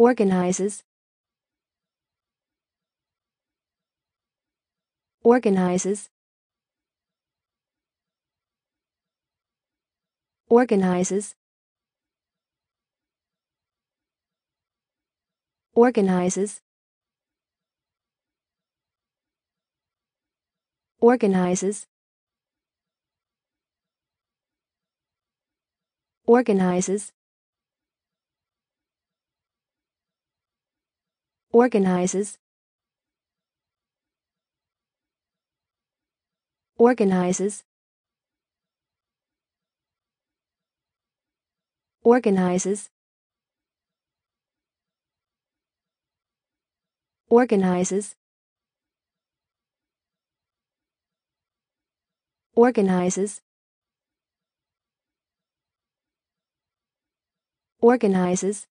organizes organizes organizes organizes organizes organizes organizes organizes organizes organizes organizes organizes